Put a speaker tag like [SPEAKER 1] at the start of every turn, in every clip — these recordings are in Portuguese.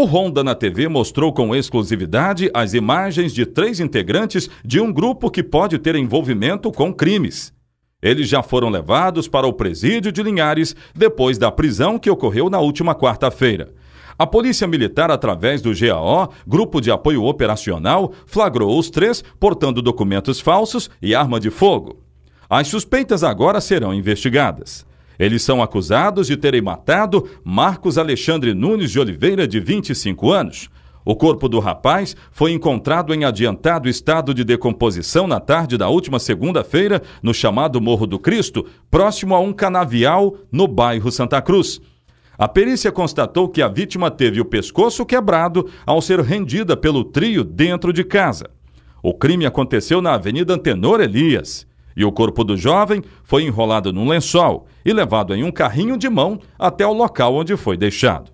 [SPEAKER 1] O Honda na TV mostrou com exclusividade as imagens de três integrantes de um grupo que pode ter envolvimento com crimes. Eles já foram levados para o presídio de Linhares depois da prisão que ocorreu na última quarta-feira. A Polícia Militar, através do GAO, Grupo de Apoio Operacional, flagrou os três portando documentos falsos e arma de fogo. As suspeitas agora serão investigadas. Eles são acusados de terem matado Marcos Alexandre Nunes de Oliveira, de 25 anos. O corpo do rapaz foi encontrado em adiantado estado de decomposição na tarde da última segunda-feira, no chamado Morro do Cristo, próximo a um canavial no bairro Santa Cruz. A perícia constatou que a vítima teve o pescoço quebrado ao ser rendida pelo trio dentro de casa. O crime aconteceu na Avenida Antenor Elias. E o corpo do jovem foi enrolado num lençol e levado em um carrinho de mão até o local onde foi deixado.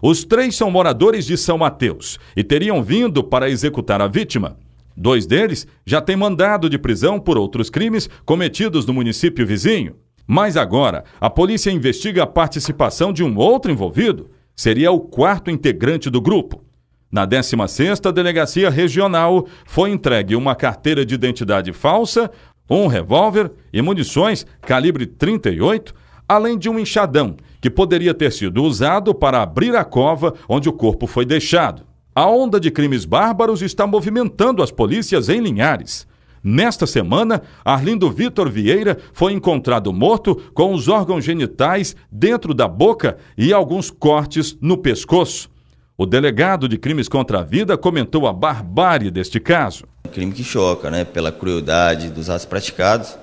[SPEAKER 1] Os três são moradores de São Mateus e teriam vindo para executar a vítima. Dois deles já têm mandado de prisão por outros crimes cometidos no município vizinho. Mas agora, a polícia investiga a participação de um outro envolvido. Seria o quarto integrante do grupo. Na 16ª Delegacia Regional, foi entregue uma carteira de identidade falsa, um revólver e munições calibre 38, além de um enxadão que poderia ter sido usado para abrir a cova onde o corpo foi deixado. A onda de crimes bárbaros está movimentando as polícias em Linhares. Nesta semana, Arlindo Vitor Vieira foi encontrado morto com os órgãos genitais dentro da boca e alguns cortes no pescoço. O delegado de crimes contra a vida comentou a barbárie deste caso crime que
[SPEAKER 2] choca, né? Pela crueldade dos atos praticados.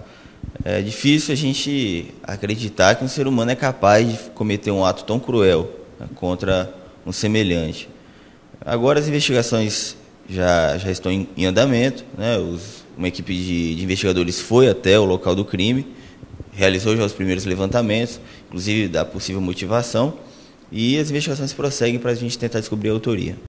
[SPEAKER 2] É difícil a gente acreditar que um ser humano é capaz de cometer um ato tão cruel né, contra um semelhante. Agora as investigações já, já estão em, em andamento, né? Os, uma equipe de, de, investigadores foi até o local do crime, realizou já os primeiros levantamentos, inclusive da possível motivação, e as investigações prosseguem para a gente tentar descobrir a autoria.